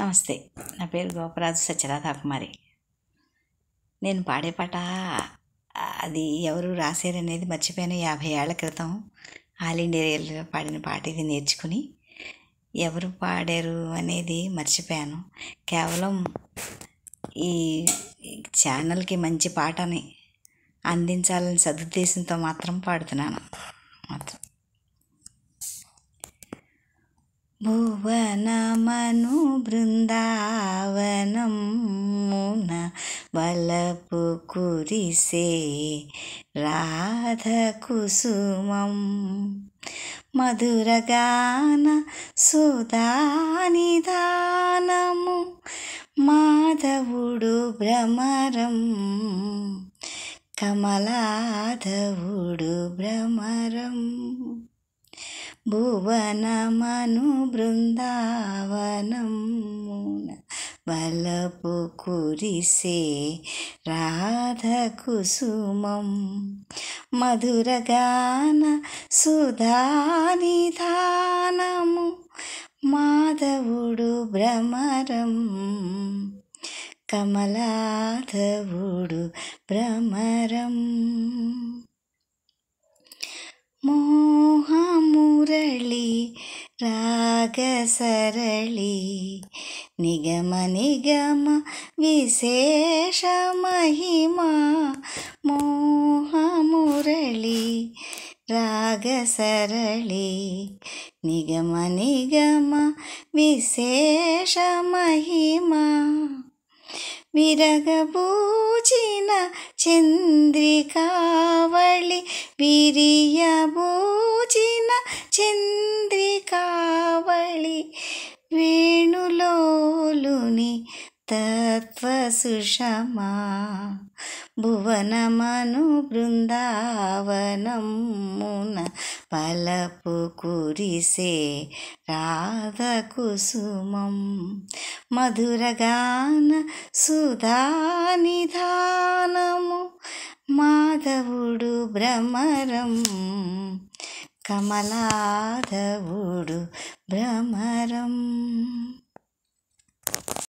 నమస్తే నా పేరు గోపరాజు సత్యరాధ కుమారి నేను పాడే పాట అది ఎవరు రాశారనేది మర్చిపోయాను యాభై ఏళ్ల క్రితం ఆల్ ఇండియా పాడిన పాట ఇది నేర్చుకుని ఎవరు పాడారు అనేది మర్చిపోయాను కేవలం ఈ ఛానల్కి మంచి పాటని అందించాలని సదుద్దేశంతో మాత్రం పాడుతున్నాను మాత్రం భువనమను బృందావనం వలపు కురిసే రాధ కుసుమం మధురగాన సుధానిదానము మాధవుడు భ్రమరం కమలాధవుడు భ్రమరం భువనమను బృందావనం వలపు కురిసే రాధ కుసుమం మధురగాన సుధానిధానము మాధవుడు భ్రమరం కమలాధవుడు భ్రమరం మోహ ಸರಳಿ ನಿಗಮ ನಿಗಮ ವಿಶೇಷ ಮಹಿಮಾ ಮೋಹ ಮುರಳಿ ರಾಗ ಸರಳಿ ನಿಗಮ ನಿಗಮ ವಿಶೇಷ ಮಹಿಮಾ విరగబూచిన చంద్రికావళి విరియబూచిన చంద్రి కావళి వేణులోలుని సుషమా భువనమను బృందావనమున పలపు కురిసే రాధ కుసుమం మధురగాన సుధానిధానము మాధవుడు భ్రమరం కమలాధవుడు భ్రమరం